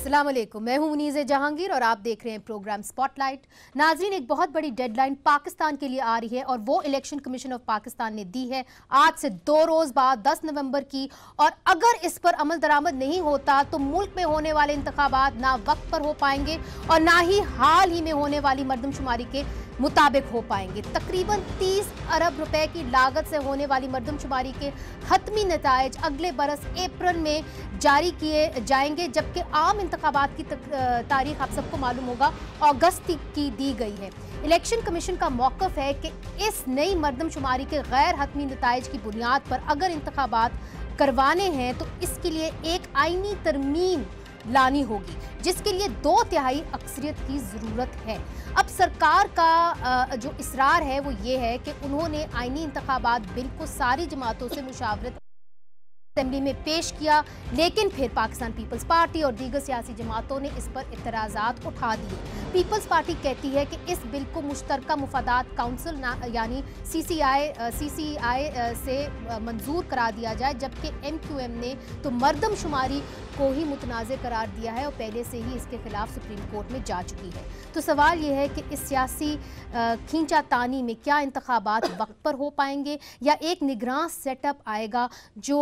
अस्सलाम वालेकुम मैं हूं मुनीज़ जहांगीर और आप देख रहे हैं प्रोग्राम स्पॉटलाइट नाजरीन एक बहुत बड़ी डेडलाइन पाकिस्तान के लिए आ रही है और वो इलेक्शन कमीशन ऑफ पाकिस्तान ने दी है आज से दो रोज़ बाद 10 नवंबर की और अगर इस पर अमल दरामद नहीं होता तो मुल्क में होने वाले इंतबात ना वक्त पर हो पाएंगे और ना ही हाल ही में होने वाली मरदमशुमारी के मुताबिक हो पाएंगे तकरीबन 30 अरब रुपए की लागत से होने वाली मरदमशुमारी के हतमी नतज अगले बरस अप्रैल में जारी किए जाएंगे जबकि आम इंतबात की तारीख आप सबको मालूम होगा अगस्त की दी गई है इलेक्शन कमीशन का मौक़ है कि इस नई मरदमशुमारी के गैर हतमी नतज की बुनियाद पर अगर इंतबात करवाने हैं तो इसके लिए एक आइनी तरमीम लानी होगी जिसके लिए दो तिहाई अक्सरियत की ज़रूरत है अब सरकार का जो इसरार है वो ये है कि उन्होंने आइनी इंतबात बिल को सारी जमातों से मुशावरत असम्बली में पेश किया लेकिन फिर पाकिस्तान पीपल्स पार्टी और दीगर सियासी जमातों ने इस पर इतराजा उठा दिए पीपल्स पार्टी कहती है कि इस बिल को मुश्तर मुफादात काउंसिल यानी सीसीआई सीसीआई से मंजूर करा दिया जाए जबकि एमक्यूएम ने तो मरदमशुमारी को ही मुतनाज़ करार दिया है और पहले से ही इसके खिलाफ सुप्रीम कोर्ट में जा चुकी है तो सवाल यह है कि इस सियासी खींचा तानी में क्या इंतबात वक्त पर हो पाएंगे या एक निगरान सेटअप आएगा जो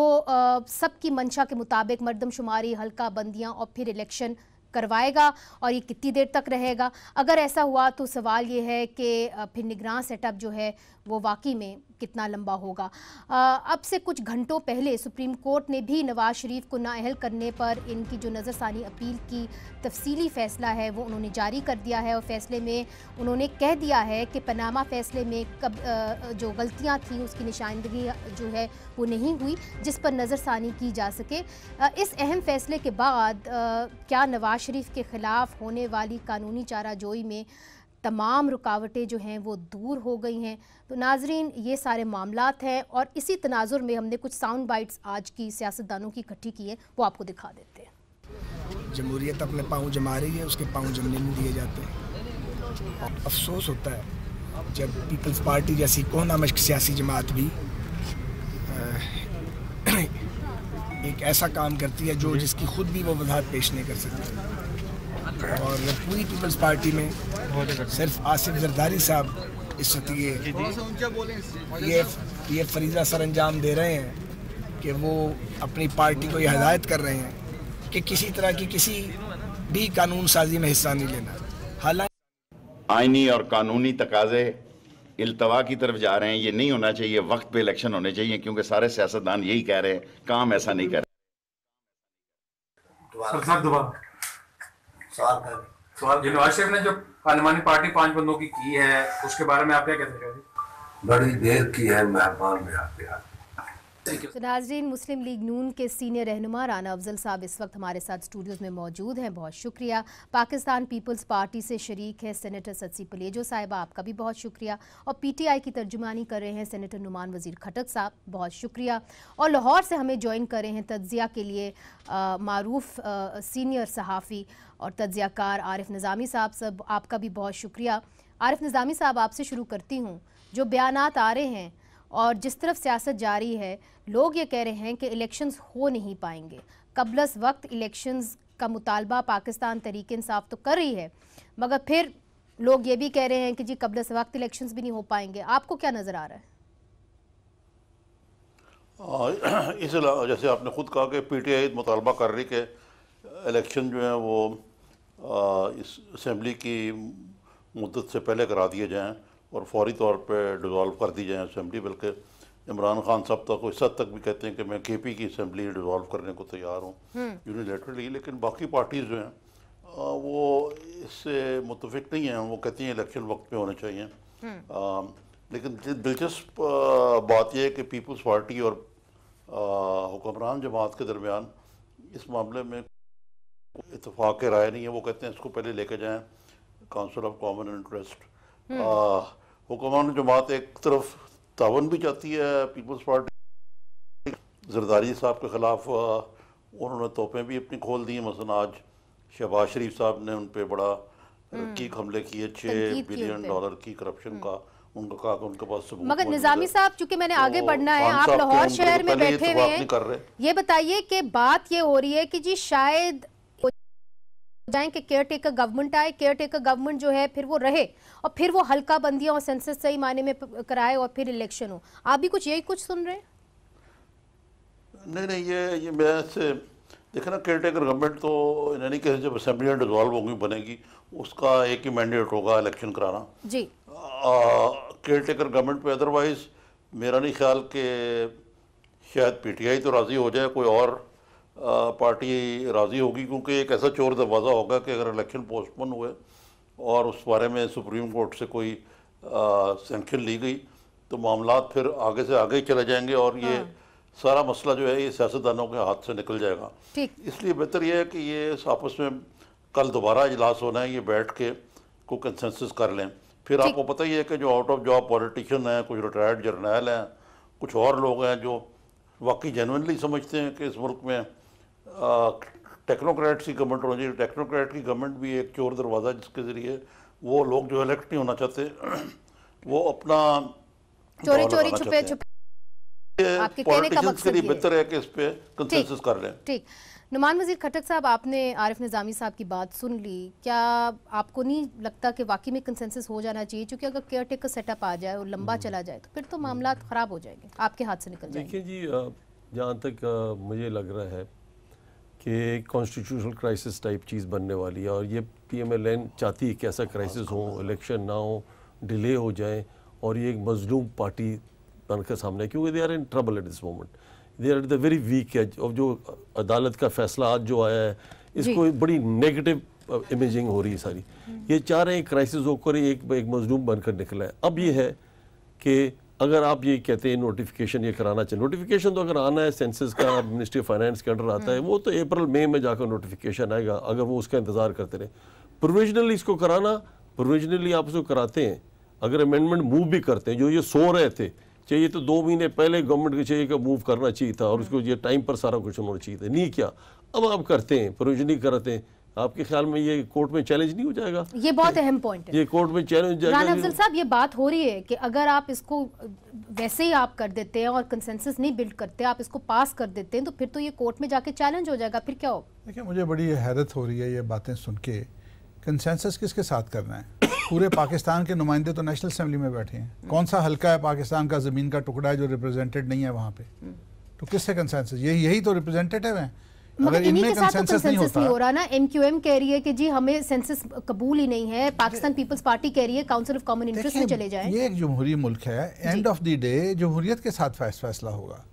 सबकी मंशा के मुताबिक मरदमशुमारी हल्का बंदियाँ और फिर इलेक्शन करवाएगा और ये कितनी देर तक रहेगा अगर ऐसा हुआ तो सवाल ये है कि फिर निगरान सेटअप जो है वो वाकई में कितना लंबा होगा अब से कुछ घंटों पहले सुप्रीम कोर्ट ने भी नवाज शरीफ को नाअहल करने पर इनकी जो नज़रसानी अपील की तफसीली फ़ैसला है वो उन्होंने जारी कर दिया है और फैसले में उन्होंने कह दिया है कि पनामा फ़ैसले में कब जो गलतियाँ थीं उसकी निशानदगी जो है वो नहीं हुई जिस पर नज़रसानी की जा सके इस अहम फैसले के बाद क्या नवाज शरीफ के ख़िलाफ़ होने वाली कानूनी चाराजोई में तमाम रुकावटें जो हैं वो दूर हो गई हैं तो नाजरीन ये सारे मामला हैं और इसी तनाजुर में हमने कुछ साउंड बाइट्स आज की सियासतदानों की इकट्ठी की है वो आपको दिखा देते हैं जमहूरियत अपने पाँव जमा रही है उसके पाँव जमने में दिए जाते हैं अफसोस होता है जब पीपल्स पार्टी जैसी कोहनामश सियासी जमात भी एक ऐसा काम करती है जो जिसकी खुद भी वो वजहत पेश नहीं कर सकती और पूरी पीपल्स पार्टी में अच्छा। सिर्फ आसिफ जरदारी साहब इस वक्त ये ये ये फरीजा सर अंजाम दे रहे हैं कि वो अपनी पार्टी को ये हदायत कर रहे हैं कि किसी तरह की किसी भी कानून साजी में हिस्सा नहीं लेना हालांकि आइनी और कानूनी तकाजे इल्तवा की तरफ जा रहे हैं ये नहीं होना चाहिए वक्त पे इलेक्शन होने चाहिए क्योंकि सारे सियासतदान यही कह रहे हैं काम ऐसा नहीं कर रहे सवाल कर सवाल नवाज शरीफ ने जो पार्लिमानी पार्टी पांच बंदों की की है उसके बारे में आप क्या कहते हैं बड़ी देर की है मेहरबान में आपके हाथ तो नाजरीन मुस्लिम लीग नून के सीनियर रहनुमा राना अफजल साहब इस वक्त हमारे साथ स्टूडियोज़ में मौजूद हैं बहुत शुक्रिया पाकिस्तान पीपल्स पार्टी से शरीक है सेनेटर सत्सी पलेजो साहब आपका भी बहुत शुक्रिया और पीटीआई की तर्जुमानी कर रहे हैं सेनेटर नुमान वजीर खटक साहब बहुत शुक्रिया और लाहौर से हमें ज्वाइन कर रहे हैं तजिया के लिए मरूफ सीनियर सहाफ़ी और तज्जियाकार आरिफ निज़ामी साहब सब आपका भी बहुत शुक्रिया आरिफ निज़ामी साहब आपसे शुरू करती हूँ जो बयान आ रहे हैं और जिस तरफ सियासत जारी है लोग ये कह रहे हैं कि इलेक्शंस हो नहीं पाएंगे कबलस वक्त इलेक्शंस का मुतालबा पाकिस्तान तरीके इंसाफ तो कर रही है मगर फिर लोग ये भी कह रहे हैं कि जी कबलस वक्त इलेक्शंस भी नहीं हो पाएंगे आपको क्या नज़र आ रहा है इस जैसे आपने ख़ुद कहा कि पी टी आई मुतालबा कर रही कि इलेक्शन जो हैं वो आ, इस असम्बली की मुद्दत से पहले करा दिए जाएँ और फौरी तौर पर डिज़ोल्व कर दी जाए असम्बली बल्कि इमरान खान साहब तक इस हद तक भी कहते हैं कि मैं के पी की असम्बली डिज़ोल्व करने को तैयार हूँ यूनिलेटरली हम्म। लेकिन बाकी पार्टीज़ जो हैं वो इससे मुतफिक नहीं हैं वो कहती हैं इलेक्शन वक्त पर होने चाहिए आ, हम्म। लेकिन दिलचस्प बात यह है कि पीपल्स पार्टी और हुक्मरान जमात के दरमियान इस मामले में इतफाक़ राय नहीं है वो कहते हैं इसको पहले लेके जाएँ council of common interest hmm. हुक्मरान जमात एक तरफ तावन भी चाहती है पीपल्स पार्टी जरदारी साहब के ख़िलाफ़ उन्होंने तोहफे भी अपनी खोल दी मसलन आज शहबाज शरीफ साहब ने उन पर बड़ा हम्म। की हमले किए छः बिलियन डॉलर की करप्शन हम्म। का उनका कहा उनके पास सबूत मगर निजामी साहब चूंकि मैंने तो आगे बढ़ना है आप लाहौर शहर तो में बैठे हुए हैं ये बताइए कि बात ये हो रही है कि जी शायद जाएं कि केयर टेकर गवर्नमेंट आए केयर टेकर गवर्नमेंट जो है फिर वो रहे और फिर वो हल्का बंदियां और सेंसस सही माने में कराए और फिर इलेक्शन हो आप भी कुछ यही कुछ सुन रहे हैं नहीं नहीं ये ये मैं से देखना केयर टेकर गवर्नमेंट तो इन एनी केस जब असेंबली डिजॉल्व होगी बनेगी उसका एक ही मैंडेट होगा इलेक्शन कराना जी केयर टेकर गवर्नमेंट पे अदरवाइज मेरा नहीं ख्याल कि शायद पीटीआई तो राज़ी हो जाए कोई और पार्टी राज़ी होगी क्योंकि एक ऐसा चोर दरवाज़ा होगा कि अगर इलेक्शन पोस्टपोन हुए और उस बारे में सुप्रीम कोर्ट से कोई सेंक्शन ली गई तो मामला फिर आगे से आगे चले जाएंगे और ये हाँ। सारा मसला जो है ये सियासतदानों के हाथ से निकल जाएगा इसलिए बेहतर यह है कि ये आपस में कल दोबारा इजलास होना है ये बैठ के को कंसेंसस कर लें फिर आपको पता ही है कि जो आउट ऑफ जॉब पॉलिटिशियन हैं कुछ रिटायर्ड जर्नैल हैं कुछ और लोग हैं जो वाकई जेनवनली समझते हैं कि इस मुल्क में टेक्नोक्रेट्स की गवर्नमेंट होनी चाहिए टेक्नोक्रेट की गवर्नमेंट भी एक चोर दरवाज़ा जिसके ज़रिए वो लोग जो इलेक्ट नहीं होना चाहते वो अपना चोरी चोरी छुपे छुपे आपके कहने का मकसद बेहतर है कि इस पे कर लें ठीक नुमान वजीर खटक साहब आपने आरिफ निज़ामी साहब की बात सुन ली क्या आपको नहीं लगता कि वाकई में हो जाना चाहिए आ जाए लंबा हम्म। चला जाए तो फिर तो मामला ख़राब हो जाएंगे आपके हाथ से निकल जाए जहाँ तक मुझे लग रहा है कि कॉन्स्टिट्यूशनल क्राइसिस टाइप चीज़ बनने वाली है और ये पी एम एल एन चाहती है कि ऐसा हाँ, क्राइसिस हो इलेक्शन मतलब ना हो डिले हो जाए और ये एक मजलूम पार्टी बनकर सामने क्योंकि they are in trouble at this moment they are the very weak है और जो अदालत का फैसला आज जो आया है इसको बड़ी नेगेटिव इमेजिंग uh, हो रही है सारी हम्म। ये चाह रहे हैं क्राइसिस होकर एक एक मजलूम बनकर निकला है अब ये है कि अगर आप ये कहते हैं नोटिफिकेशन ये कराना चाहिए नोटिफिकेशन तो अगर आना है सेंसिस का मिनिस्ट्री ऑफ फाइनेंस के अंडर आता है वो तो अप्रैल मई में जाकर नोटिफिकेशन आएगा अगर वो उसका इंतज़ार करते रहे प्रोविजनली इसको कराना प्रोविजनली आप उसको कराते हैं अगर अमेंडमेंट मूव भी करते हैं जो ये सो रहे थे चाहिए तो दो महीने पहले गवर्नमेंट को चाहिए कि मूव करना चाहिए था और उसको ये टाइम पर सारा कुछ होना चाहिए था नहीं क्या अब आप करते हैं प्रोविजनली करते हैं आपके ख्याल में ये कोर्ट में चैलेंज नहीं हो जाएगा ये बहुत अहम पॉइंट है ये कोर्ट में चैलेंज अफजल साहब ये बात हो रही है कि अगर आप इसको वैसे ही आप कर देते हैं और कंसेंसस नहीं बिल्ड करते आप इसको पास कर देते हैं तो फिर तो ये कोर्ट में जाके चैलेंज हो जाएगा फिर क्या होगा देखिए मुझे बड़ी हैरत हो रही है ये बातें सुन के कंसेंसस किसके साथ करना है पूरे पाकिस्तान के नुमाइंदे तो नेशनल असम्बली में बैठे हैं हम्म। कौन सा हल्का है पाकिस्तान का ज़मीन का टुकड़ा है जो रिप्रेजेंटेड नहीं है वहाँ पे हम्म। तो किससे कंसेंसस यही यही तो रिप्रेजेंटेटिव है मगर इन्हीं के साथ तो कंसेंसस नहीं हो रहा ना एमक्यूएम कह रही है कि जी हमें सेंसस कबूल ही नहीं है पाकिस्तान पीपल्स पार्टी कह रही है काउंसिल ऑफ कॉमन इंटरेस्ट में चले जाएं ये एक जमहूरी मुल्क है एंड ऑफ द डे जमहूरियत के साथ फैसला होगा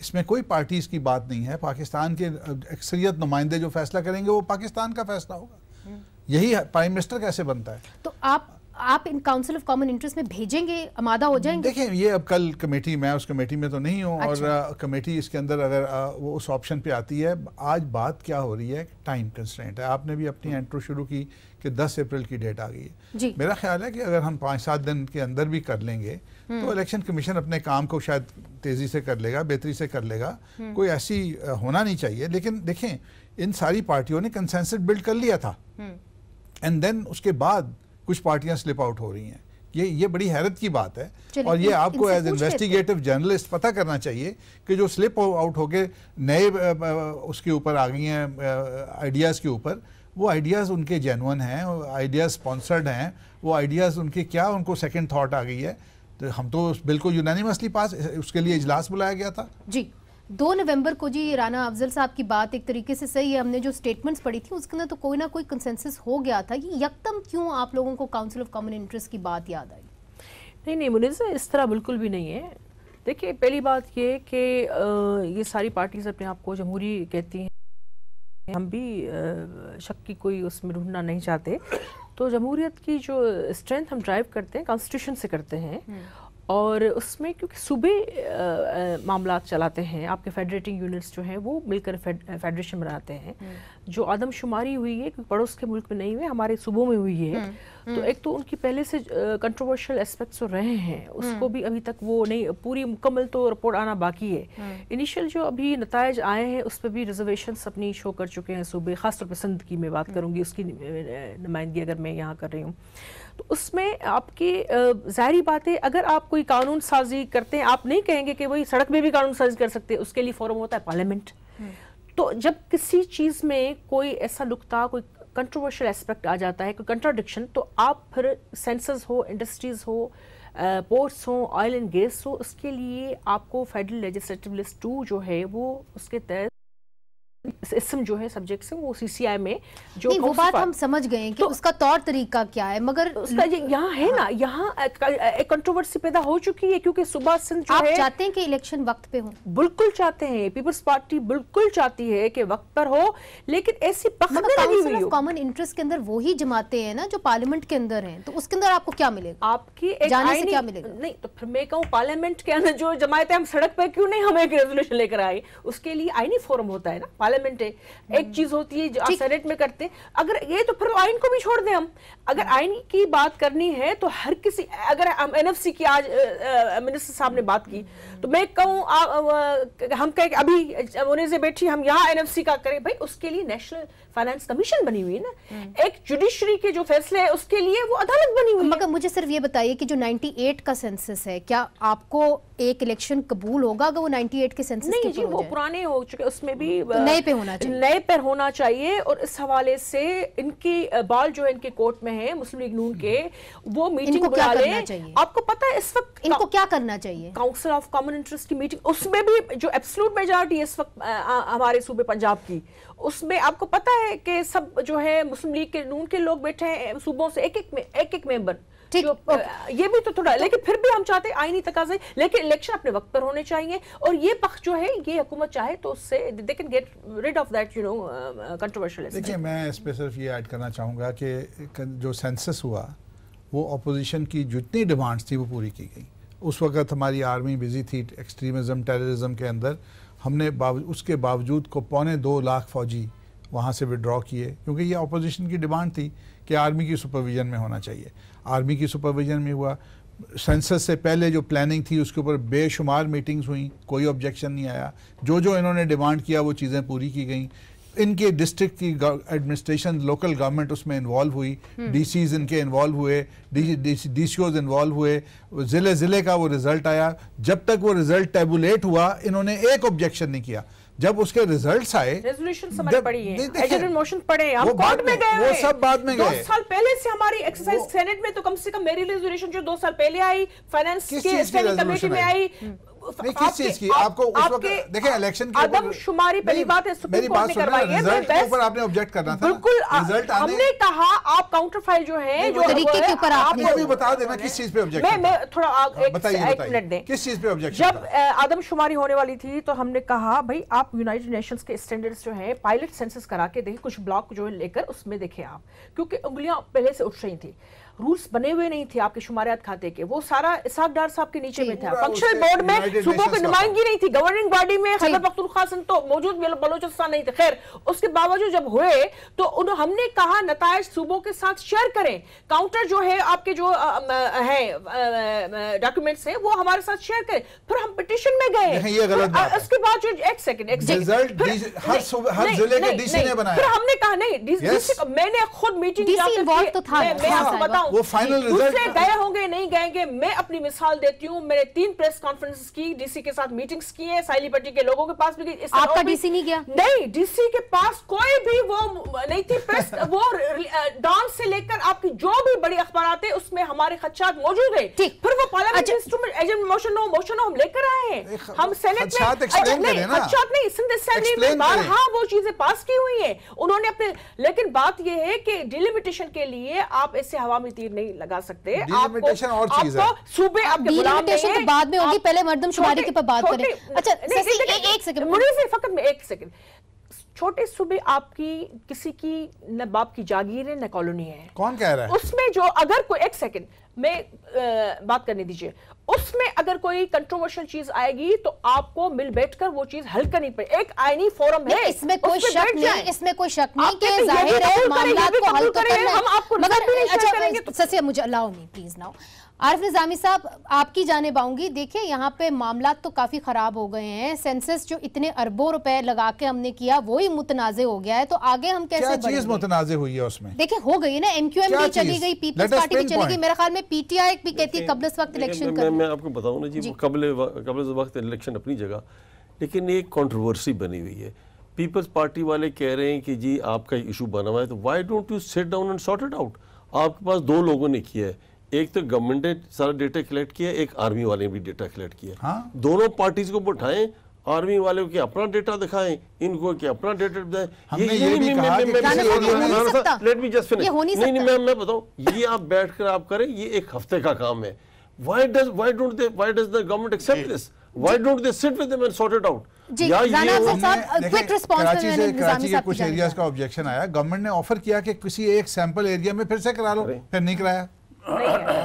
इसमें कोई पार्टीज़ की बात नहीं है पाकिस्तान के अक्सरियत नुमाइंदे जो फैसला करेंगे वो पाकिस्तान का फैसला होगा हम्म। यही प्राइम मिनिस्टर कैसे बनता है तो आप आप इन काउंसिल ऑफ कॉमन इंटरेस्ट में भेजेंगे आमादा हो जाएंगे देखिए ये अब कल कमेटी मैं उस कमेटी में तो नहीं हूँ अच्छा। और कमेटी इसके अंदर अगर वो उस ऑप्शन पे आती है आज बात क्या हो रही है टाइम कंस्टेंट है आपने भी अपनी एंट्रो हम्म। शुरू की कि 10 अप्रैल की डेट आ गई है मेरा ख्याल है कि अगर हम पाँच सात दिन के अंदर भी कर लेंगे हम्म। तो इलेक्शन कमीशन अपने काम को शायद तेज़ी से कर लेगा बेहतरी से कर लेगा हम्म। कोई ऐसी होना नहीं चाहिए लेकिन देखें इन सारी पार्टियों ने कंसेंसस बिल्ड कर लिया था एंड देन उसके बाद कुछ पार्टियां स्लिप आउट हो रही हैं ये ये बड़ी हैरत की बात है और ये आपको एज इन्वेस्टिगेटिव जर्नलिस्ट पता करना चाहिए कि जो स्लिप आउट होके नए उसके ऊपर आ गई हैं आइडियाज़ के ऊपर वो आइडियाज़ उनके जेनवन हैं आइडियाज़ स्पॉन्सर्ड हैं वो आइडियाज़ उनके क्या उनको सेकेंड थाट आ गई है तो हम तो बिल्कुल यूनानिमसली पास उसके लिए इजलास बुलाया गया था जी दो नवंबर को जी राना अफजल साहब की बात एक तरीके से सही है हमने जो स्टेटमेंट्स पढ़ी थी उसके अंदर तो कोई ना कोई कंसेंसस हो गया था कि यकदम क्यों आप लोगों को काउंसिल ऑफ कॉमन इंटरेस्ट की बात याद आई नहीं नहीं मुनिजा तो इस तरह बिल्कुल भी नहीं है देखिए पहली बात ये कि ये सारी पार्टीज अपने आप को जमहूरी कहती हैं हम भी शक की कोई उसमें ढूंढना नहीं चाहते तो जमहूरीत की जो स्ट्रेंथ हम ड्राइव करते हैं कॉन्स्टिट्यूशन से करते हैं हम्म। और उसमें क्योंकि सुबह मामला चलाते हैं आपके फेडरेटिंग यूनिट्स जो हैं वो मिलकर फेडरेशन बनाते हैं हम्म। जो आदमशुमारी हुई है क्योंकि पड़ोस के मुल्क में नहीं हुई हमारे सूबों में हुई है हम्म, तो हम्म। एक तो उनकी पहले से कंट्रोवर्शियल तो एस्पेक्ट्स रहे हैं उसको हम्म। भी अभी तक वो नहीं पूरी मुकम्मल तो रिपोर्ट आना बाकी है इनिशियल जो अभी नतज आए हैं उस पर भी रिजर्वेशन अपनी शो कर चुके हैं सूबे खासतौर पर सिंध की मैं बात करूँगी उसकी नुमाइंदगी अगर मैं यहाँ कर रही हूँ तो उसमें आपकी ज़ाहरी बात है अगर आप कोई कानून साजी करते हैं आप नहीं कहेंगे कि वही सड़क में भी कानून साजी कर सकते हैं उसके लिए फॉरम होता है पार्लियामेंट तो जब किसी चीज़ में कोई ऐसा नुकता कोई कंट्रोवर्शियल एस्पेक्ट आ जाता है कोई कंट्राडिक्शन तो आप फिर सेंसर्स हो इंडस्ट्रीज़ हो पोर्ट्स हो ऑयल एंड गैस हो उसके लिए आपको फेडरल लेजिस्लेटिव लिस्ट टू जो है वो उसके तहत इसम जो है सब्जेक्ट से वो सीसीआई में जो नहीं, वो बात हम समझ गए कि तो, उसका तौर तरीका क्या है मगर उसका ये यहाँ है ना हाँ। यहाँ एक कंट्रोवर्सी पैदा हो चुकी है क्योंकि सुबह सिंह जो आप है, चाहते हैं कि इलेक्शन वक्त पे हो बिल्कुल चाहते हैं पीपल्स पार्टी बिल्कुल चाहती है कि वक्त पर हो लेकिन ऐसी कॉमन इंटरेस्ट के अंदर वही जमाते हैं ना जो पार्लियामेंट के अंदर है तो उसके अंदर आपको क्या मिलेगा आपकी जाने से क्या मिलेगा नहीं तो फिर मैं कहूँ पार्लियामेंट के अंदर जो जमाते हैं हम सड़क पर क्यों नहीं हम एक रेजोल्यूशन लेकर आए उसके लिए आईनी फोरम होता है ना पार्लियामेंट है एक हम्म। चीज होती है जो आप सेनेट में करते हैं अगर ये तो फिर आइन को भी छोड़ दें हम अगर हम्म। आइन की बात करनी है तो हर किसी अगर हम एनएफसी की आज मिनिस्टर साहब ने बात की हम्म। तो मैं कहूँ हम कहें अभी उन्हें से बैठी हम यहाँ एनएफसी का करें भाई उसके लिए नेशनल फाइनेंस कमीशन बनी हुई है ना हम्म। एक जुडिशरी के जो फैसले है उसके लिए वो अदालत बनी हुई मगर मुझे सिर्फ ये बताइए कि जो 98 का सेंसस है क्या आपको एक इलेक्शन कबूल होगा अगर वो 98 के सेंसस नहीं के जी वो पुराने हो चुके उसमें भी हम्म। नए पे होना चाहिए नए पर होना चाहिए और इस हवाले से इनकी बाल जो इनके कोर्ट में है मुस्लिम लीग नून के हम्म। वो मीटिंग बुला ले आपको पता है इस वक्त इनको क्या करना चाहिए काउंसिल ऑफ कॉमन इंटरेस्ट की मीटिंग उसमें भी जो एब्सोलूट है इस वक्त हमारे सूबे पंजाब की उसमें आपको पता है है कि सब जो है मुस्लिम लीग के नून के लोग बैठे हैं सूबों से एक एक में एक एक मेंबर ठीक ये भी तो थोड़ा लेकिन फिर भी हम चाहते हैं आईनी तक लेकिन इलेक्शन अपने वक्त पर होने चाहिए और ये पक्ष जो है ये हुकूमत चाहे तो उससे they can get rid of that you know controversial देखिए मैं इस पर सिर्फ ये ऐड करना चाहूँगा कि जो सेंसस हुआ वो अपोजिशन की जितनी डिमांड्स थी वो पूरी की गई उस वक्त हमारी आर्मी बिजी थी एक्सट्रीमिज्म टेररिज्म के अंदर हमने बाव, उसके बावजूद को पौने दो लाख फ़ौजी वहाँ से विड्रॉ किए क्योंकि ये अपोजिशन की डिमांड थी कि आर्मी की सुपरविज़न में होना चाहिए आर्मी की सुपरविज़न में हुआ सेंसस से पहले जो प्लानिंग थी उसके ऊपर बेशुमार मीटिंग्स हुई कोई ऑब्जेक्शन नहीं आया जो जो इन्होंने डिमांड किया वो चीज़ें पूरी की गई इनके डिस्ट्रिक्ट की एडमिनिस्ट्रेशन लोकल गवर्नमेंट उसमें इन्वॉल्व हुई डीसीज हम्म। इनके इन्वॉल्व हुए डी सी इन्वॉल्व हुए ज़िले ज़िले का वो रिज़ल्ट आया जब तक वो रिज़ल्ट टेबुलेट हुआ इन्होंने एक ऑब्जेक्शन नहीं किया जब उसके रिजल्ट्स आए रेजोल्यूशन समझ पड़ी है पड़े हम कोर्ट में गए वो सब बाद में गए साल पहले से हमारी एक्सरसाइज सेनेट में तो कम से कम मेरी रेजोल्यूशन जो दो साल पहले आई फाइनेंस के कमेटी में आई हम्म। नहीं किस चीज की आपको उस वक्त इलेक्शन शुमारी पहली बात है सुप्रीम कोर्ट ने करवाई है रिजल्ट के ऊपर आपने ऑब्जेक्ट करना था बिल्कुल रिजल्ट आने हमने कहा आप काउंटर फाइल जो है जो तरीके के ऊपर भी बता देना किस चीज पे ऑब्जेक्ट मैं मैं थोड़ा एक मिनट दें किस चीज पे ऑब्जेक्ट जब आदम शुमारी होने वाली थी तो हमने कहा भाई आप यूनाइटेड नेशंस के स्टैंडर्ड्स जो है पायलट सेंसस करा के देखिए कुछ ब्लॉक जो है लेकर उसमें देखे आप क्योंकि उंगलियां पहले से उठ रही थी रूल्स बने हुए नहीं थे आपके शुमारियात खाते के वो सारा इसहाक डार साहब के नीचे में था फंक्शनल बोर्ड में सुबह की नुमाइंदगी नहीं थी गवर्निंग बॉडी में खैबर पख्तुल खासन तो मौजूद बलोचिस्तान नहीं थे खैर उसके बावजूद जब हुए तो हमने कहा नतज सूबों के साथ शेयर करें काउंटर जो है आपके जो है डॉक्यूमेंट्स है वो हमारे साथ शेयर करें फिर हम पिटिशन में गए उसके बाद जो एक सेकेंड एक सेकेंड फिर हमने कहा नहीं मैंने खुद मीटिंग तो था मैं हाँ, आपको बताऊं हूँ वो फाइनल दूसरे गए होंगे नहीं गएंगे मैं अपनी मिसाल देती हूँ मैंने तीन प्रेस कॉन्फ्रेंस की डीसी के साथ मीटिंग्स की है साइली पट्टी के लोगों के पास भी आपका डीसी नहीं गया नहीं डीसी के पास कोई भी वो नहीं थी प्रेस वो डॉन से लेकर आपकी जो भी बड़ी अखबार है उसमें हमारे खदशात मौजूद है फिर वो पार्लियामेंट इंस्ट्रूमेंट एजेंट मोशन हो मोशन हम लेकर आए हैं हम सेनेट में खदशात अच्छा, नहीं सिंध हाँ, वो चीजें पास की हुई है उन्होंने अपने लेकिन बात यह है कि डिलिमिटेशन के लिए आप ऐसे में तीर नहीं लगा सकते आपको और तो बाद में होगी पहले मर्दमशुमारी के पर बात करें अच्छा एक सेकंड मुनीर फकत में एक सेकंड छोटे सुबह आपकी किसी की न बाप की जागीर है न कॉलोनी है कौन कह रहा है उसमें जो अगर कोई एक सेकंड मैं आ, बात करने दीजिए उसमें अगर कोई कंट्रोवर्शियल चीज आएगी तो आपको मिल बैठकर वो चीज हल करनी पड़े एक आईनी फोरम है इसमें कोई शक नहीं इसमें कोई शक नहीं कि जाहिर है मामला को हल तो हम आपको मगर अच्छा तो- ससिया मुझे allow me please now Arif Nizami साहब आपकी जाने पाऊंगी देखिए यहाँ पे मामला तो काफ़ी ख़राब हो गए हैं सेंसस जो इतने अरबों रुपए लगा के हमने किया वो ही मुतनाजे हो गया है तो आगे हम कैसे क्या चीज़ मुतनाजे हुई है उसमें देखिए हो गई ना एमक्यूएम भी चली गई पीपल्स पार्टी भी चली गई मेरे ख्याल में पीटीआई भी कहती है कबल वक्त इलेक्शन मैं आपको बताऊँ ना जी कबल वक्त इलेक्शन अपनी जगह लेकिन एक कॉन्ट्रोवर्सी बनी हुई है पीपल्स पार्टी वाले कह रहे हैं कि जी आपका इशू बना हुआ है तो why don't you set down and sort it out आपके पास दो लोगों ने किया है एक तो गवर्नमेंट ने सारा डेटा कलेक्ट किया एक आर्मी वाले भी डेटा कलेक्ट किया हाँ? दोनों पार्टीज को बैठाएं आर्मी वाले को अपना डेटा दिखाएं इनको कि अपना डेटा दिखाएं ये ये भी कहा कि लेट मी जस्ट फिनिश नहीं नहीं मैं मैं बताऊं ये आप बैठकर आप करें ये एक हफ्ते का काम है why does why don't they why does the government accept this why don't they sit with them and sort it out Karachi से कराची के कुछ एरियाज का ऑब्जेक्शन आया गवर्नमेंट ने ऑफर किया कि किसी एक सैंपल एरिया में फिर से करा लो फिर नहीं कराया नहीं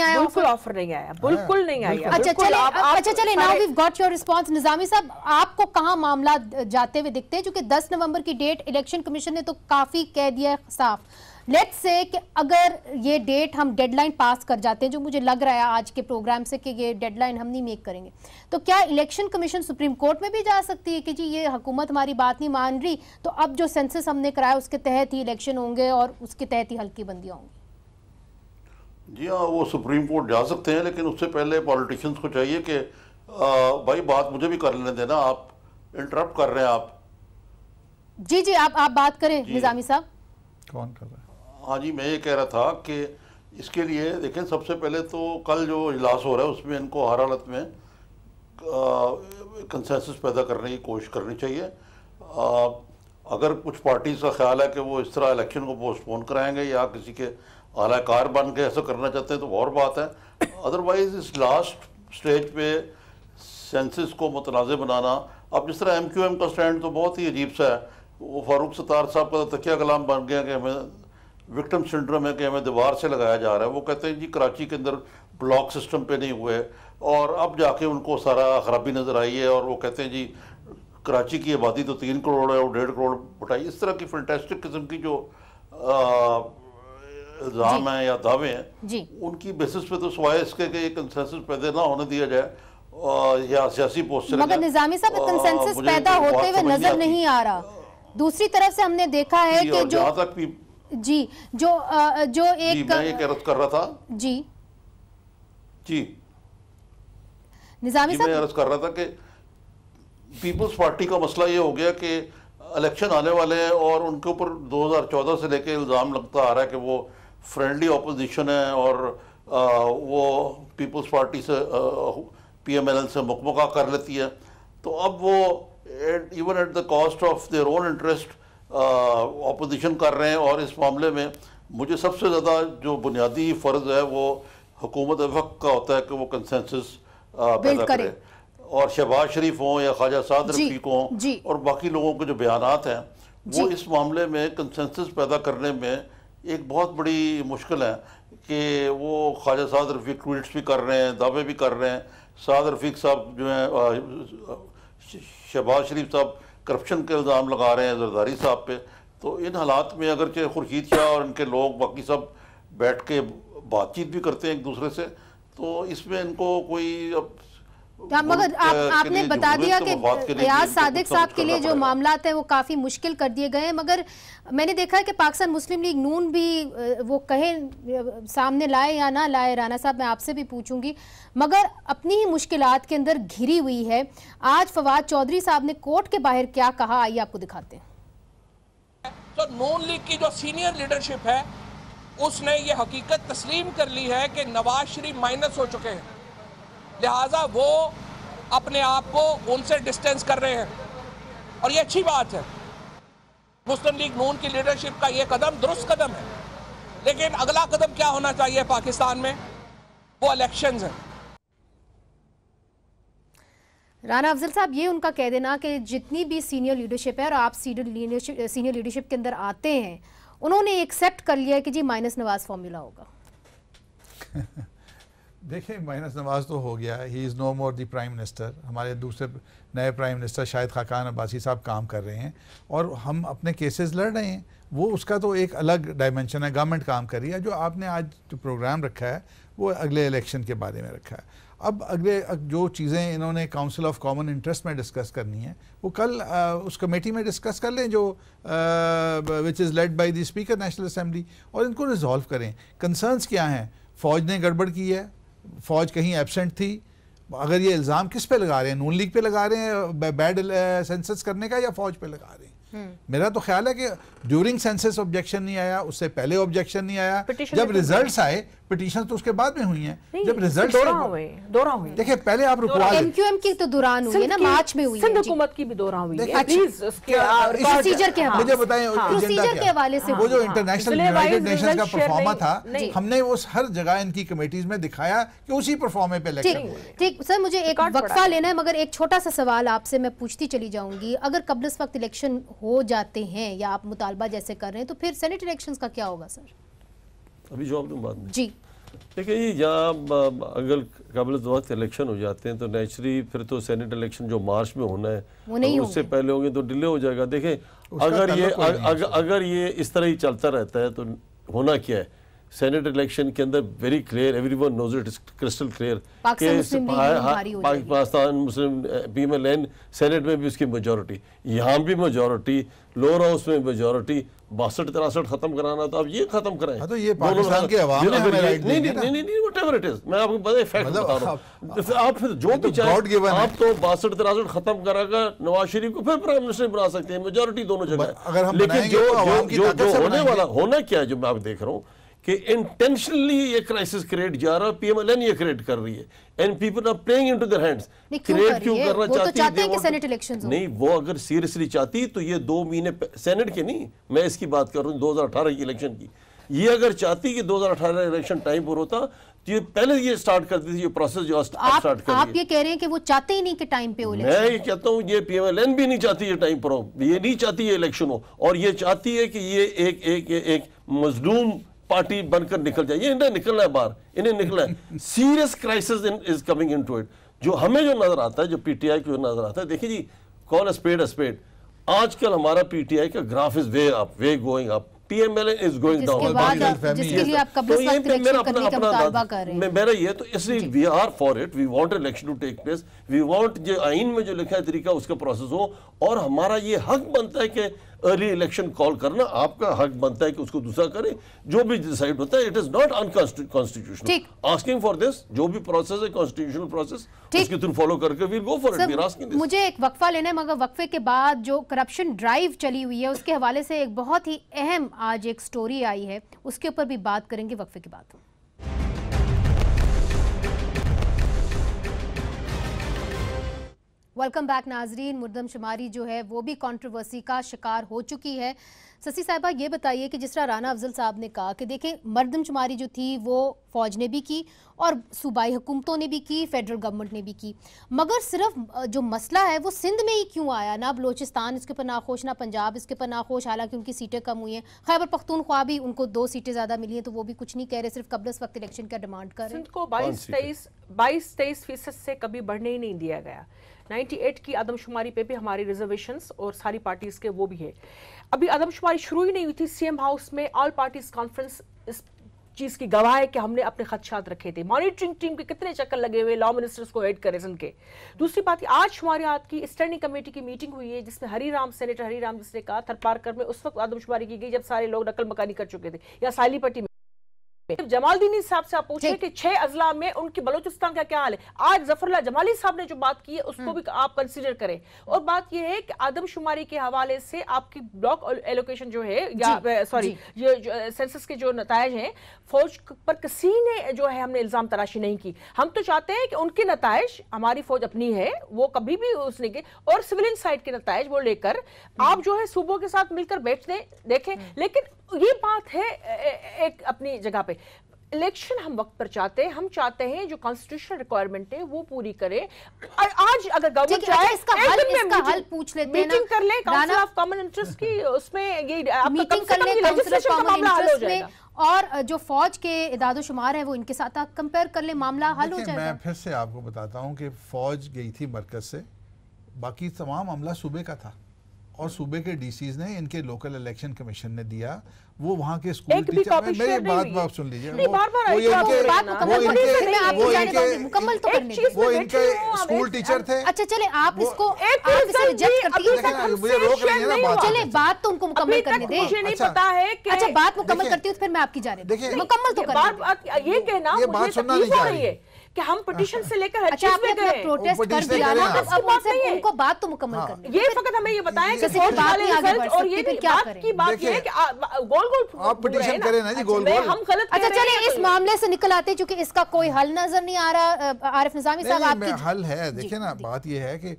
आया नहीं आया बिल्कुल ऑफर नहीं आया बिल्कुल नहीं हाँ, आया अच्छा चले आप, अच्छा चले now we got your response Nizami साहब आपको कहा मामला जाते हुए दिखते हैं क्योंकि 10 नवंबर की डेट इलेक्शन कमीशन ने तो काफी कह दिया है साफ लेट्स से कि अगर ये डेट हम डेडलाइन पास कर जाते हैं जो मुझे लग रहा है आज के प्रोग्राम से कि ये डेडलाइन हम नहीं मेक करेंगे तो क्या इलेक्शन कमीशन सुप्रीम कोर्ट में भी जा सकती है कि जी ये हुकूमत हमारी बात नहीं मान रही तो अब जो सेंसस हमने कराया उसके तहत ही इलेक्शन होंगे और उसके तहत ही हल्की बंदियाँ होंगी जी हाँ वो सुप्रीम कोर्ट जा सकते हैं लेकिन उससे पहले पॉलिटिशियंस को चाहिए कि भाई बात मुझे भी कर लेने देना आप इंटरप्ट कर रहे हैं आप जी जी आप आप बात करें निजामी साहब कौन कर रहा है हाँ जी मैं ये कह रहा था कि इसके लिए देखें सबसे पहले तो कल जो इजलास हो रहा है उसमें इनको हर हालत में कंसेंसस पैदा करने की कोशिश करनी चाहिए आ, अगर कुछ पार्टीज़ का ख्याल है कि वो इस तरह इलेक्शन को पोस्टपोन कराएंगे या किसी के अलाकार बन के ऐसा करना चाहते हैं तो और बात है अदरवाइज इस लास्ट स्टेज पे सेंसिस को मुतनाज़ बनाना अब जिस तरह एम क्यू एम का स्टैंड तो बहुत ही अजीब सा है वो फारूक सतार साहब का तो तकिया कलाम बन गया कि हमें विक्टम सिंड्रोम है कि हमें दीवार से लगाया जा रहा है वो कहते हैं जी कराची के अंदर ब्लॉक सिस्टम पे नहीं हुए और अब जाके उनको सारा खराबी नज़र आई है और वो कहते हैं जी कराची की आबादी तो तीन करोड़ है और डेढ़ करोड़ उठाई इस तरह की फंटेस्टिक किस्म की जो आ, इल्ज़ाम है या दावे हैं उनकी बेसिस पे तो सवाए इसके के ये कंसेंसस पैदा ना होने दिया जाए या सियासी पोस्टर मगर निजामी साहब कंसेंसस पैदा तो होते हुए नजर नहीं आ रहा दूसरी तरफ से हमने देखा है कि जो जहां तक भी जी जो जो एक मैं ये कर रहा था जी जी निजामी साहब मैं अर्ज कर रहा था कि पीपल्स पार्टी का मसला ये हो गया कि इलेक्शन आने वाले हैं और उनके ऊपर 2014 से लेकर इल्ज़ाम लगता आ रहा है कि वो फ्रेंडली अपोजिशन है और आ, वो पीपल्स पार्टी से एल से मकमका कर लेती है तो अब वो even at the cost of their own interest opposition कर रहे हैं और इस मामले में मुझे सबसे ज़्यादा जो बुनियादी फ़र्ज़ है वो हुकूमत वक्त का होता है कि वो कंसेंसस पैदा करे और शहबाज शरीफ हों या ख्वाजा साद रफीक हों और बाकी लोगों के जो बयान हैं वो इस मामले में कंसेंसस पैदा करने में एक बहुत बड़ी मुश्किल है कि वो ख्वाजा साद रफ़ी ट्वीट्स भी कर रहे हैं दावे भी कर रहे हैं साद रफ़ीक साहब जो हैं शहबाज शरीफ साहब करप्शन के इल्ज़ाम लगा रहे हैं जरदारी साहब पे तो इन हालात में अगर अगरचे खुर्शीद शाह और इनके लोग बाकी सब बैठ के बातचीत भी करते हैं एक दूसरे से तो इसमें इनको कोई अब हाँ, मगर आप, आपने बता दिया तो कि रियाज सादिक साहब के लिए जो मामला है वो काफ़ी मुश्किल कर दिए गए हैं मगर मैंने देखा है कि पाकिस्तान मुस्लिम लीग नून भी वो कहे सामने लाए या ना लाए राना साहब मैं आपसे भी पूछूंगी मगर अपनी ही मुश्किल के अंदर घिरी हुई है आज फवाद चौधरी साहब ने कोर्ट के बाहर क्या कहा आइए आपको दिखाते हैं तो नून लीग की जो सीनियर लीडरशिप है उसने ये हकीकत तस्लीम कर ली है कि नवाज शरीफ माइनस हो चुके हैं लिहाजा वो अपने आप को उनसे डिस्टेंस कर रहे हैं और ये अच्छी बात है मुस्लिम लीग नून की लीडरशिप का ये कदम दुरुस्त कदम है लेकिन अगला कदम क्या होना चाहिए पाकिस्तान में वो इलेक्शन है राना अफजल साहब ये उनका कह देना कि जितनी भी सीनियर लीडरशिप है और आप सीनियर लीडरशिप सीनियर लीडरशिप के अंदर आते हैं उन्होंने एक्सेप्ट कर लिया कि जी माइनस नवाज फॉर्मूला होगा देखिए माइनस नवाज तो हो गया he is no more the prime minister हमारे दूसरे नए प्राइम मिनिस्टर शाहिद खाकान अब्बासी साहब काम कर रहे हैं और हम अपने केसेस लड़ रहे हैं वो उसका तो एक अलग डायमेंशन है गवर्नमेंट काम कर रही है जो आपने आज जो प्रोग्राम रखा है वो अगले इलेक्शन के बारे में रखा है अब अगले जो चीज़ें इन्होंने काउंसिल ऑफ कॉमन इंटरेस्ट में डिस्कस करनी है वो कल आ, उस कमेटी में डिस्कस कर लें जो which is led by the speaker national assembly और इनको रिजॉल्व करें कंसर्नस क्या हैं फौज ने गड़बड़ की है फ़ौज कहीं एबसेंट थी अगर ये इल्ज़ाम किस पे लगा रहे हैं नून लीग पे लगा रहे हैं बैड सेंसस करने का या फ़ौज पे लगा रहे हैं हम्म। मेरा तो ख्याल है कि ड्यूरिंग सेंसेस ऑब्जेक्शन नहीं आया उससे पहले ऑब्जेक्शन नहीं आया जब रिजल्ट्स आए पिटिशन तो उसके बाद में हुई हैं जब रिजल्ट दोहरा हुई देखिए पहले आप रुकवा एमक्यूएम के तो दौरान हुई है ना मार्च में हुई सिंध हुकूमत की भी दोहरा हुई है प्रोसीजर अच्छा, के हाँ। मुझे बताए प्रोसीजर के हवाले से वो जो इंटरनेशनल यूनाइटेड नेशंस का परफॉर्मा था हमने वो हर जगह इनकी कमेटीज में दिखाया कि उसी परफॉर्मे पे ठीक ठीक सर मुझे एक वक्फा लेना है मगर एक छोटा सा सवाल आपसे मैं पूछती चली जाऊंगी अगर कब्लस वक्त इलेक्शन हो जाते हैं या आप मुतालबा जैसे कर रहे हैं तो फिर सेनेट इलेक्शन का क्या होगा सर अभी जवाब दूँ बाद में जी देखिए यहाँ अगर काबिल वक्त इलेक्शन हो जाते हैं तो नेचुरली फिर तो सेनेट इलेक्शन जो मार्च में होना है वो नहीं उससे पहले होंगे तो डिले हो जाएगा देखें अगर ये अगर ये इस तरह ही चलता रहता है तो होना क्या है सेनेट इलेक्शन के अंदर very clear everyone knows it is crystal clear Pakistan Muslim PML N senate में भी उसकी मेजोरिटी यहाँ भी मेजोरिटी लोअर हाउस में मेजोरिटी बासठ तिरासठ खत्म कराना तो अब ये खत्म कराए हाँ, तो ये पाकिस्तान के नहीं नहीं नहीं इट इज मैं आपको बता मतलब फैक्ट बता रहा तो आप फिर जो तो भी चाहे आप तो बासठ तिरासठ खत्म कराकर नवाज शरीफ को फिर प्राइम मिनिस्टर बना सकते हैं मेजोरिटी दोनों जगह लेकिन जो तो जो होने वाला होना क्या है जो मैं आप देख रहा हूँ कि इंटेंशनली ये क्राइसिस क्रिएट जा रहा है पीएमएलएन ये क्रिएट कर रही है and people are playing into their hands create क्यों करना तो चाहती है, तो चाहते हैं नहीं वो अगर सीरियसली चाहती तो ये दो महीने सेनेट के नहीं मैं इसकी बात कर रहा हूँ 2018 की इलेक्शन की ये अगर चाहती कि 2018 इलेक्शन टाइम पर होता तो ये पहले ये स्टार्ट करती थी ये प्रोसेस जो तो आप, स्टार्ट कर आप ये कह रहे हैं कि वो चाहते ही नहीं कि टाइम पे हो मैं ये कहता हूँ ये पीएमएलएन भी नहीं चाहती ये टाइम पर हो ये नहीं चाहती ये इलेक्शन हो और ये चाहती है कि ये एक एक एक, एक मजलूम पार्टी बनकर निकल जाए ये इन्हें निकलना है बाहर इन्हें निकलना है serious crisis is coming in to it जो हमें जो नज़र आता है जो पीटीआई को नज़र आता है देखिए जी कॉल स्पेड स्पेड आजकल हमारा पीटीआई का graph is way up way going up PMLN is going down जिसके जिसके बाद आप लिए कब्र तो करने दावा कर रहे हैं मैं मेरा ये तो इसलिए we are for it we want election to take place we want जो आईन में जो लिखा है तरीका उसका प्रोसेस हो और हमारा ये हक बनता है कि अर्ली इलेक्शन कॉल करना आपका हक बनता है कि उसको दूसरा करें जो भी डिसाइड होता है it is not unconstitutional asking for this जो भी प्रोसेस है कॉन्स्टिट्यूशनल प्रोसेस उसके थ्रू फॉलो करके we go for it asking this मुझे एक वक्फा लेना है मगर वक्फे के बाद जो करप्शन ड्राइव चली हुई है उसके हवाले से एक बहुत ही अहम आज एक स्टोरी आई है उसके ऊपर भी बात करेंगे वक्फे की बात वेलकम बैक नाजरीन मुर्दम शुमारी जो है वो भी कंट्रोवर्सी का शिकार हो चुकी है ससी साहिबा ये बताइए कि जिस तरह राना अफजल साहब ने कहा कि देखें मरदमशुमारी जो थी वो फौज ने भी की और सूबाई हुकूमतों ने भी की फेडरल गवर्नमेंट ने भी की मगर सिर्फ जो मसला है वो सिंध में ही क्यों आया ना बलोचिस्तान इसके ऊपर नाखोश ना पंजाब इसके ऊपर नाखोश हालांकि उनकी सीटें कम हुई हैं खैबर पख्तूनख्वा भी उनको दो सीटें ज़्यादा मिली हैं तो वो भी कुछ नहीं कह रहे सिर्फ कबलस वक्त इलेक्शन का डिमांड कर रहे हैं को बाईस तेईस बाईस तेईस फीसद से कभी बढ़ने ही नहीं दिया गया 98 की आदमशुमारी पे भी हमारी रिजर्वेशंस और सारी पार्टीज़ के वो भी है अभी आदमशुमारी शुरू ही नहीं हुई थी सीएम हाउस में ऑल पार्टीज़ कॉन्फ्रेंस इस चीज़ की गवाह है कि हमने अपने खदशात रखे थे मॉनिटरिंग टीम के कितने चक्कर लगे हुए लॉ मिनिस्टर्स को हेड करें के दूसरी बात आज हमारे हाथ की स्टैंडिंग कमेटी की मीटिंग हुई है जिसमें हरी राम सेनेटर हरी राम जिसने कहा थरपारकर में उस वक्त आदमशुमारी की गई जब सारे लोग नकल मकानी कर चुके थे या साली पट्टी जमालदीनी साहब से आप पूछे कि छह अजला में उनकी बलोचिस्तान का क्या हाल है आज जफरला जमाली साहब ने जो बात की है उसको हम्म। भी आप कंसिडर करें और बात यह है कि आदमशुमारी के हवाले से आपकी ब्लॉक एलोकेशन जो है या सॉरी सेंसस के जो नतज हैं फौज पर किसी ने जो है हमने इल्जाम तराशी नहीं की हम तो चाहते हैं कि उनके नतज हमारी फौज अपनी है वो कभी भी उसने के और सिविलियन साइड के नतज वो लेकर आप हम्म। जो है सूबों के साथ मिलकर बैठने देखें हम्म। लेकिन ये बात है एक अपनी जगह पे इलेक्शन हम वक्त पर चाहते हैं हम चाहते हैं जो कॉन्स्टिट्यूशनल रिक्वायरमेंट है वो पूरी करे आज अगर गवर्नमेंट अच्छा, चाहे इसका हल इसका हल पूछ लेते हैं मीटिंग कर ले काउंसिल ऑफ कॉमन इंटरेस्ट की उसमें ये मीटिंग कर ले काउंसिल ऑफ कॉमन इंटरेस्ट में और जो फौज के इदादो शुमार है वो इनके साथ आप कंपेयर कर ले मामला हल हो जाएगा मैं फिर से आपको बताता हूँ कि फौज गई थी मरकज से बाकी तमाम अमला सूबे का था और सूबे के डीसीज ने इनके लोकल इलेक्शन कमीशन ने दिया वो वहाँ के स्कूल टीचर बात बात सुन लीजिए वो, वो इनके तो तो वो इनके स्कूल टीचर थे अच्छा चले आप इसको मुझे रोक चले बात तो उनको मुकम्मल करने दे अच्छा। पता है अच्छा बात मुकम्मल करती हूँ फिर मैं आपकी जाने मुकम्मल तो कर ये कहना ये बात सुनना नहीं है कि हम पटिशन से लेकर अच्छा, उनको बात तो मुकम्मल हाँ। ये फकत हमें ये वाले और ये क्या की बात है कि गोल गोल करें अच्छा, हम गलत अच्छा इस मामले से निकल आते इसका कोई हल नजर नहीं आ रहा आरिफ निजामी साहब आपकी हल है देखिए ना बात ये है कि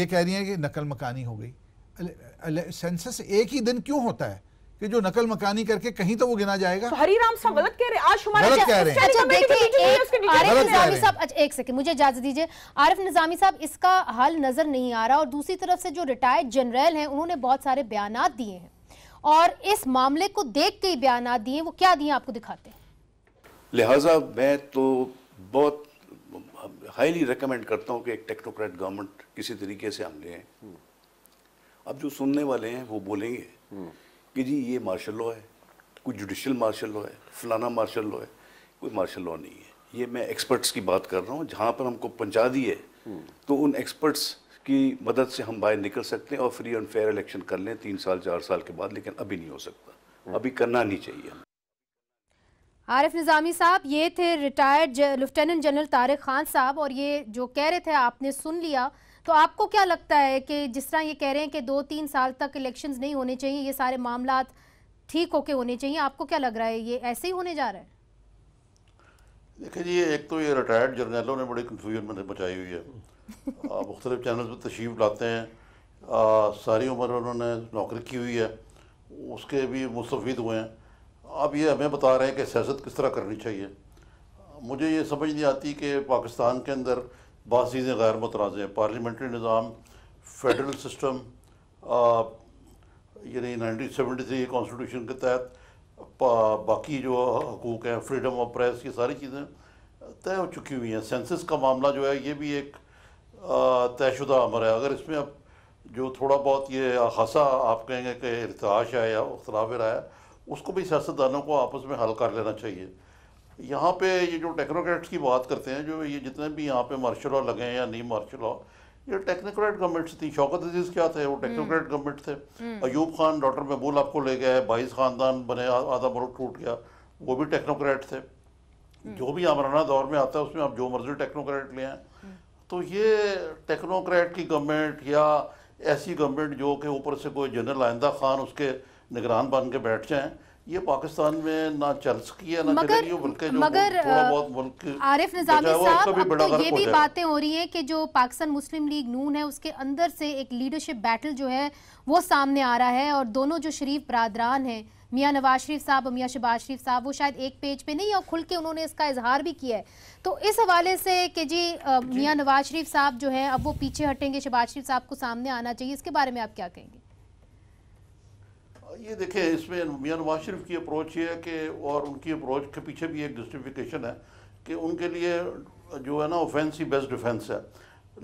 ये कह रही है कि नकल मकानी हो गई सेंसस एक ही दिन क्यों होता है कि जो नकल मकानी करके कहीं तो वो गिना जाएगा तो हरी राम साहब गलत कह रहे आज हमारे गलत कह रहे हैं अच्छा देखिए एक अच्छा, मुझे इजाजत दीजिए आरिफ निजामी साहब इसका हल नजर नहीं आ रहा और दूसरी तरफ से जो रिटायर्ड जनरल है उन्होंने बहुत सारे बयान दिए हैं और इस मामले को देख के ही बयान दिए वो क्या दिए आपको दिखाते हैं लिहाजा मैं तो बहुत हाईली रिकमेंड करता हूँ कि एक टेक्नोक्रेट गवर्नमेंट किसी तरीके से हम लें अब जो सुनने वाले हैं वो बोलेंगे कि जी ये मार्शल लॉ है कोई जुडिशल मार्शल लॉ है फलाना मार्शल लॉ है कोई मार्शल लॉ नहीं है ये मैं एक्सपर्ट्स की बात कर रहा हूँ जहाँ पर हमको पहुँचा दिए तो उन एक्सपर्ट्स की मदद से हम बाहर निकल सकते हैं और फ्री एंड फेयर इलेक्शन कर लें तीन साल चार साल के बाद लेकिन अभी नहीं हो सकता अभी करना नहीं चाहिए आरिफ निज़ामी साहब ये थे retired lieutenant general Tariq Khan साहब और ये जो कह रहे थे आपने सुन लिया तो आपको क्या लगता है कि जिस तरह ये कह रहे हैं कि दो तीन साल तक इलेक्शंस नहीं होने चाहिए ये सारे मामला ठीक होके होने चाहिए आपको क्या लग रहा है ये ऐसे ही होने जा रहा है देखिए जी एक तो ये रिटायर्ड जर्नलों ने बड़ी कन्फ्यूजन में मचाई हुई है मुख्तलिफ चैनल पर तशीफ लाते हैं आ, सारी उम्र उन्होंने नौकरी की हुई है उसके भी मुस्तफ़ हुए हैं अब ये हमें बता रहे हैं कि सियासत किस तरह करनी चाहिए मुझे ये समझ नहीं आती कि पाकिस्तान के अंदर बहुत चीज़ें गैर मतराज हैं पार्लियामेंट्री निज़ाम फेडरल सिस्टम यानी नाइनटीन सेवेंटी थ्री कॉन्स्टिट्यूशन के तहत बाकी जो हकूक़ हैं फ्रीडम ऑफ प्रेस ये सारी चीज़ें तय हो चुकी हुई हैं सेंसिस का मामला जो है ये भी एक तयशुदा अमर है अगर इसमें अब जो थोड़ा बहुत ये खासा आप कहेंगे कि इरतहाश है या अख्तलाफ है उसको भी सियासतदानों को आपस में हल कर लेना चाहिए यहाँ पे ये जो टेक्नोक्रेट्स की बात करते हैं जो ये जितने भी यहाँ पे मार्शल लॉ लगे हैं या नहीं मार्शल लॉ ये टेक्नोक्रेट गवर्नमेंट थी शौकत अजीज क्या थे वो टेक्नोक्रेट हम्म। गवर्नमेंट थे हम्म। अयूब खान डॉक्टर महबूल आपको ले गया है बाईस खानदान बने आधा मुल्क टूट गया वो भी टेक्नोक्रेट थे हम्म। जो भी आमराना दौर में आता है उसमें आप जो मर्जी टेक्नोक्रेट ले आए तो ये टेक्नोक्रेट की गवर्नमेंट या ऐसी गवर्नमेंट जो कि ऊपर से कोई जनरल आइंदा खान उसके निगरान बन के बैठ जाएँ ये पाकिस्तान में ना चल सकी है ना मगर, बल्कि मगर आरिफ निजामी साहब अब तो ये भी बातें हो रही हैं कि जो पाकिस्तान मुस्लिम लीग नून है उसके अंदर से एक लीडरशिप बैटल जो है वो सामने आ रहा है और दोनों जो शरीफ बरदरान हैं मियाँ नवाज शरीफ साहब और मियाँ शबाज शरीफ साहब वो शायद एक पेज पे नहीं और खुल के उन्होंने इसका इजहार भी किया है तो इस हवाले से कि जी, जी। मियाँ नवाज शरीफ साहब जो हैं अब वो पीछे हटेंगे शबाज शरीफ साहब को सामने आना चाहिए इसके बारे में आप क्या कहेंगे ये देखें इसमें मियाँ नवाज शरीफ की अप्रोच ये है कि और उनकी अप्रोच के पीछे भी एक जस्टिफिकेशन है कि उनके लिए जो है ना ऑफेंस ही बेस्ट डिफेंस है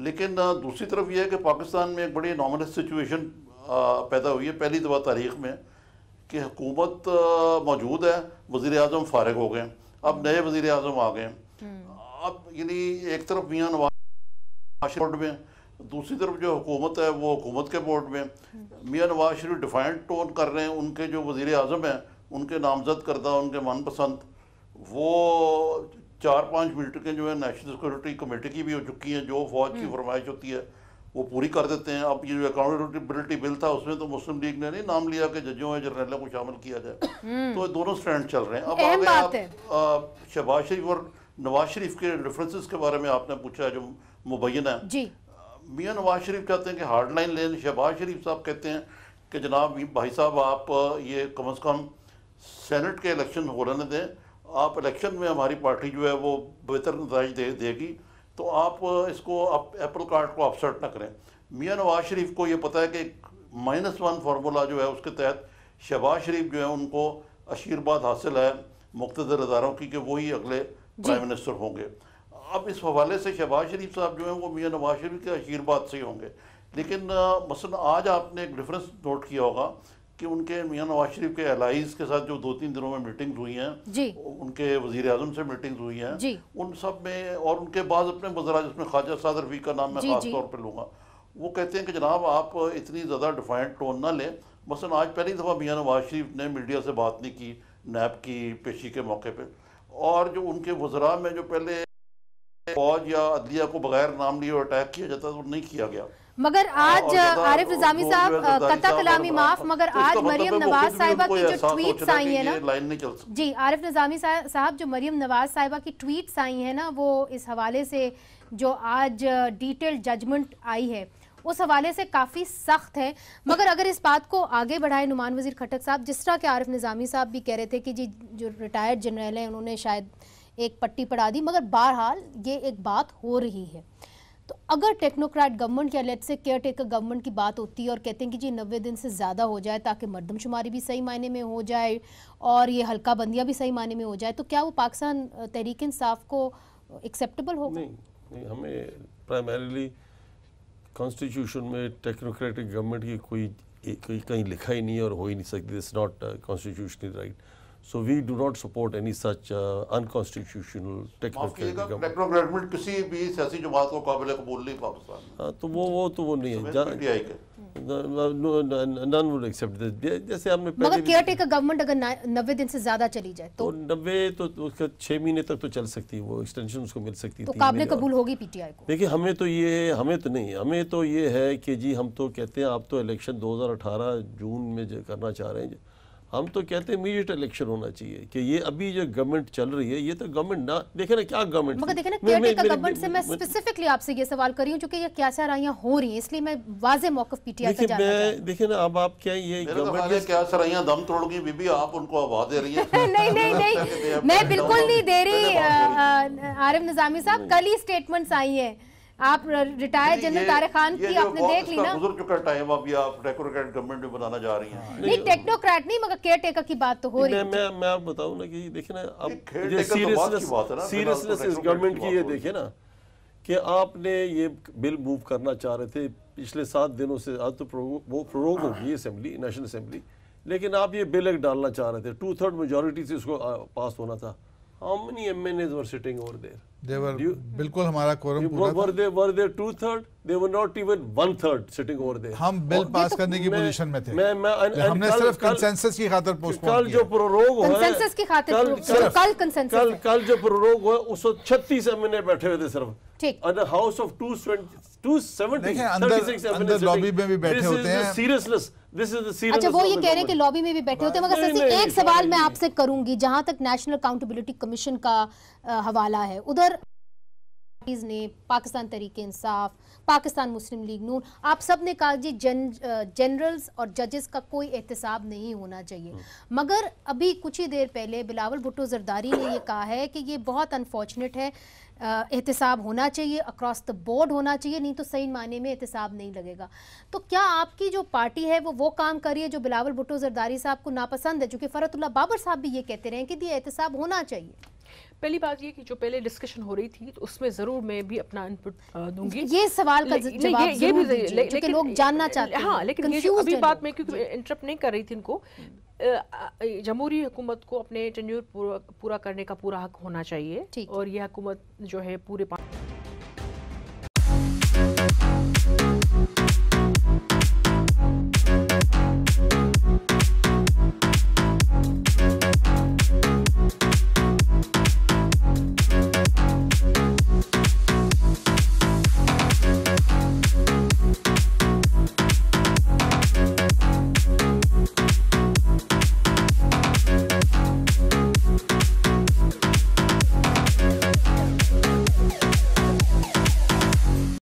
लेकिन दूसरी तरफ यह है कि पाकिस्तान में एक बड़ी नॉर्मलस सिचुएशन पैदा हुई है पहली दफ़ा तारीख में कि हुकूमत मौजूद है वज़ी अजम फारग हो गए अब नए वज़ी अजम आ गए हम्म। अब यानी एक तरफ मियाँ नवाज में दूसरी तरफ जो हुकूमत है वो हुकूमत के बोर्ड में मियाँ नवाज शरीफ डिफाइंड टोन कर रहे हैं उनके जो वज़ी अजम हैं उनके नामजद करदा उनके मनपसंद वो चार पाँच मिनट के जो है नेशनल सिक्योरिटी कमेटी की भी हो चुकी हैं जो फौज की हम्म। फरमाइश होती है वो पूरी कर देते हैं अब ये जो अकाउंटेबिलिटी बिल था उसमें तो मुस्लिम लीग ने नहीं नाम लिया कि जजों या जर्नलों को शामिल किया जाए हम्म। तो दोनों स्टैंड चल रहे हैं अब आगे आप शहबाज शरीफ और नवाज शरीफ के रेफरेंसेस के बारे में आपने पूछा है जो मुबैन है मियाँ नवाज शरीफ चाहते हैं कि हार्ड लाइन लें शहबाज शरीफ साहब कहते हैं कि जनाब भाई साहब आप ये कम अज़ कम सेनेट के इलेक्शन हो रहने दें आप इलेक्शन में हमारी पार्टी जो है वो बेहतर नतज दे देगी तो आप इसको आप एप्पल कार्ड को अपसेट ना करें मियाँ नवाज शरीफ को ये पता है कि माइनस वन फार्मूला जो है उसके तहत शहबाज शरीफ जो है उनको आशीर्वाद हासिल है मुख्तर इदारों की कि वही अगले प्राइम मिनिस्टर होंगे अब इस हवाले से शहबाज शरीफ साहब जो हैं वो मियाँ नवाज शरीफ के आशीर्वाद से होंगे लेकिन मसलन आज आपने एक डिफरेंस नोट किया होगा कि उनके मियाँ नवाज शरीफ के एलाइज के साथ जो दो तीन दिनों में मीटिंग्स हुई हैं उनके वजीर अजम से मीटिंग्स हुई हैं उन सब में और उनके बाद अपने वजरा जिसमें ख्वाजा साद रफी का नाम मैं खास तौर पर लूँगा वो कहते हैं कि जनाब आप इतनी ज़्यादा डिफाइंड टोन ना लें मसा आज पहली दफ़ा मियाँ नवाज शरीफ ने मीडिया से बात नहीं की नैब की पेशी के मौके पर और जो उनके वजरा में जो पहले फौज या अदलिया को बगैर नाम लिए अटैक किया जाता तो नहीं किया गया मगर हाँ, आज आरिफ निजामी साहब कता कलामी माफ तो मगर आज मतलब मरियम नवाज साहिबा की जो ट्वीट्स आई है ना लाइन नहीं चल जी आरिफ निजामी साहब जो मरियम नवाज साहिबा की ट्वीट्स आई है ना वो इस हवाले से जो आज डिटेल जजमेंट आई है उस हवाले से काफ़ी सख्त है मगर अगर इस बात को आगे बढ़ाए नुमान वजीर खटक साहब जिस तरह के आरिफ निज़ामी साहब भी कह रहे थे कि जी जो रिटायर्ड जनरल हैं उन्होंने शायद एक पट्टी पड़ा दी मगर बहरहाल ये एक बात हो रही है तो अगर टेक्नोक्रेट गवर्नमेंट या let's say caretaker government की बात होती है और कहते हैं कि जी नब्बे दिन से ज़्यादा हो जाए ताकि मरदमशुमारी भी सही मायने में हो जाए और ये हल्का बंदियाँ भी सही मायने में हो जाए तो क्या वो पाकिस्तान तहरीक इंसाफ को एक्सेप्टेबल होगा नहीं, नहीं हमें प्राइमरीली कॉन्स्टिट्यूशन में टेक्नोक्रेटिक गवर्नमेंट की कोई कहीं लिखा ही नहीं और हो ही नहीं सकती it's not constitutional right so we do not support any such unconstitutional किसी भी सियासी जमात को काबिल कबूल नहीं पाकिस्तान हाँ तो वो वो तो वो नहीं है नन वुड एक्सेप्ट जैसे हमने मगर गवर्नमेंट अगर दिन से ज्यादा चली जाए तो तो, तो महीने तक तो चल सकती है वो एक्सटेंशन उसको मिल सकती तो काबिल कबूल होगी पीटीआई को देखिए हमें तो ये हमें तो नहीं हमें तो ये है कि जी हम तो कहते हैं आप तो इलेक्शन 2018 जून में करना चाह रहे हैं हम तो कहते हैं इमीडिएट इलेक्शन होना चाहिए कि ये अभी जो गवर्नमेंट चल रही है ये तो गवर्नमेंट ना देखे ना क्या गवर्नमेंट गवर्नमेंट से मैं स्पेसिफिकली आपसे ये सवाल कर रही हूँ क्योंकि ये क्या सराहियां हो रही है इसलिए मैं वाजे मौकफ पीटीआई का मैं देखे ना अब आप क्या ये तो क्या सराहियां दम तोड़गी बीबी आप उनको आवाज दे रही है नहीं नहीं नहीं मैं बिल्कुल नहीं दे रही तो आरिफ निजामी साहब कल ही स्टेटमेंट आई है आप रिटायर्ड जनरल तारे खान की आपने देख ली ना गुजर चुका टाइम अभी आप टेक्नोक्रेट गवर्नमेंट में बनाना जा रही हैं नहीं टेक्नोक्रेट नहीं मगर केयर टेकर की बात तो हो रही है मैं मैं आप बताऊं ना कि देखिए ना अब सीरियसनेस तो सीरियसनेस तो इस गवर्नमेंट की ये देखिए ना कि आपने ये बिल मूव करना चाह रहे थे पिछले सात दिनों से आज तो वो प्रोग हाँ। होगी असेंबली नेशनल असेंबली लेकिन आप ये बिल एक डालना चाह रहे थे टू थर्ड मेजोरिटी से इसको पास होना था How many MNAs were sitting over there? They were you, बिल्कुल हमारा कोरम पूरा था। were they were they two third? They were not even one third sitting over there. हम बिल पास करने की पोजीशन में थे. मैं मैं and, हमने कल, सिर्फ कंसेंसस की खातर पोस्टपोन किया. कल जो प्रोरोग हुआ कंसेंसस की खातर कल कल, कल कंसेंसस कल कल जो प्रोरोग हुआ उस वक्त 36 एमएनए बैठे हुए थे सिर्फ. ठीक. And the house of two two twenty 220 270 36 MNA अंदर लॉबी में भी बैठे होते हैं. This is seriousness. अच्छा वो ये कह रहे हैं कि लॉबी में भी बैठे होते हैं मगर सर एक सवाल मैं आपसे करूंगी जहां तक नेशनल अकाउंटेबिलिटी कमीशन का हवाला है उधर ने पाकिस्तान तरीके इंसाफ पाकिस्तान मुस्लिम लीग नून आप सब ने कहा जी जन जनरल्स और जजेस का कोई एहतसाब नहीं होना चाहिए हम्म। मगर अभी कुछ ही देर पहले बिलावल भुट्टो जरदारी ने ये कहा है कि ये बहुत अनफॉर्चुनेट है एहतसाब होना चाहिए अक्रॉस द बोर्ड होना चाहिए नहीं तो सही माने में एहतसाब नहीं लगेगा तो क्या आपकी जो पार्टी है वो वो काम करिए जो बिलावल भुट्टो जरदारी साहब को नापसंद है चूँकि फ़रतुल्ला बाबर साहब भी ये कहते रहे कि ये एहतसाब होना चाहिए पहली बात ये कि जो पहले डिस्कशन हो रही थी तो उसमें जरूर मैं भी अपना इनपुट दूंगी ये सवाल का जवाब ये, ये भी ले, ले, लेकिन लोग जानना चाहते हैं हाँ लेकिन ये जो अभी बात मैं क्योंकि इंटरप्ट नहीं कर रही थी इनको जमहूरी हुकूमत को अपने टेन्यूर पूरा, पूरा करने का पूरा हक होना चाहिए और ये हुकूमत जो है पूरे